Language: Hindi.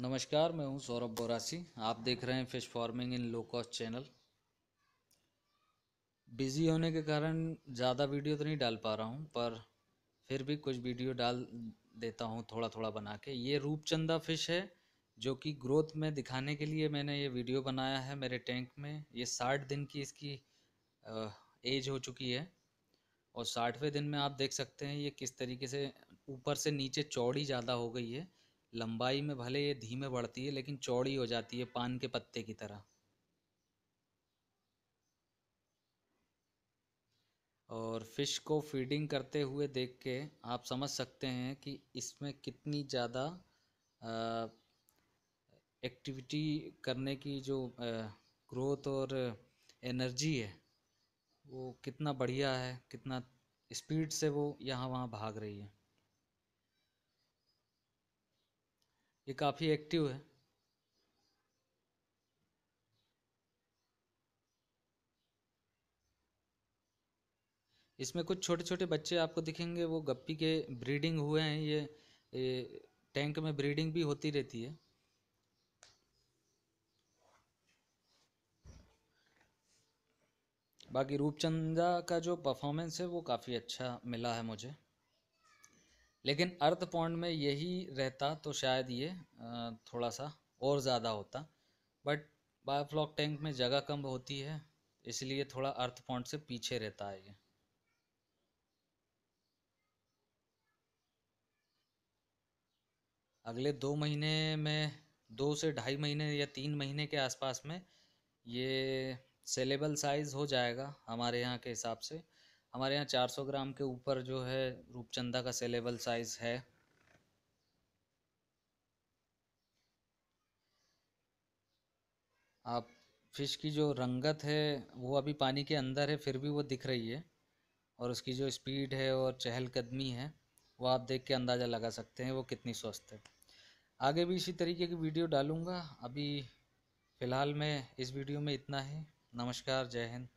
नमस्कार मैं हूं सौरभ बोरासी आप देख रहे हैं fish farming in low cost channel busy होने के कारण ज़्यादा वीडियो तो नहीं डाल पा रहा हूं पर फिर भी कुछ वीडियो डाल देता हूं थोड़ा थोड़ा बना के ये रूपचंदा फ़िश है जो कि ग्रोथ में दिखाने के लिए मैंने ये वीडियो बनाया है मेरे टैंक में ये साठ दिन की इसकी एज हो चुकी है और साठवें दिन में आप देख सकते हैं ये किस तरीके से ऊपर से नीचे चौड़ी ज़्यादा हो गई है लंबाई में भले ये धीमे बढ़ती है लेकिन चौड़ी हो जाती है पान के पत्ते की तरह और फिश को फीडिंग करते हुए देख के आप समझ सकते हैं कि इसमें कितनी ज़्यादा एक्टिविटी करने की जो ग्रोथ और एनर्जी है वो कितना बढ़िया है कितना स्पीड से वो यहाँ वहाँ भाग रही है ये काफ़ी एक्टिव है इसमें कुछ छोटे छोटे बच्चे आपको दिखेंगे वो गप्पी के ब्रीडिंग हुए हैं ये, ये टैंक में ब्रीडिंग भी होती रहती है बाकी रूपचंदा का जो परफॉर्मेंस है वो काफ़ी अच्छा मिला है मुझे लेकिन अर्थ पॉइंट में यही रहता तो शायद ये थोड़ा सा और ज़्यादा होता बट बायोफ्लॉक टैंक में जगह कम होती है इसलिए थोड़ा अर्थ पॉइंट से पीछे रहता है ये अगले दो महीने में दो से ढाई महीने या तीन महीने के आसपास में ये सेलेबल साइज़ हो जाएगा हमारे यहाँ के हिसाब से हमारे यहाँ 400 ग्राम के ऊपर जो है रूपचंदा का सेलेबल साइज़ है आप फ़िश की जो रंगत है वो अभी पानी के अंदर है फिर भी वो दिख रही है और उसकी जो स्पीड है और चहलकदमी है वो आप देख के अंदाज़ा लगा सकते हैं वो कितनी स्वस्थ है आगे भी इसी तरीके की वीडियो डालूँगा अभी फ़िलहाल मैं इस वीडियो में इतना ही नमस्कार जय हिंद